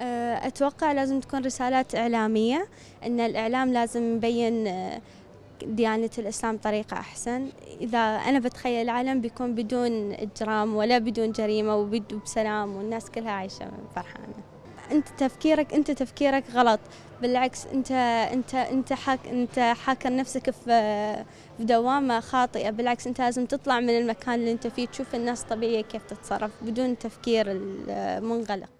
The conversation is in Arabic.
آه، أتوقع لازم تكون رسالات إعلامية أن الإعلام لازم يبين آه، ديانة الإسلام بطريقة أحسن إذا أنا بتخيل العالم بيكون بدون إجرام ولا بدون جريمة وبسلام والناس كلها عايشة فرحانة أنت تفكيرك أنت تفكيرك غلط بالعكس أنت أنت أنت حاك أنت حاكر نفسك في في دوامة خاطئة بالعكس أنت لازم تطلع من المكان اللي أنت فيه تشوف الناس طبيعية كيف تتصرف بدون تفكير منغلق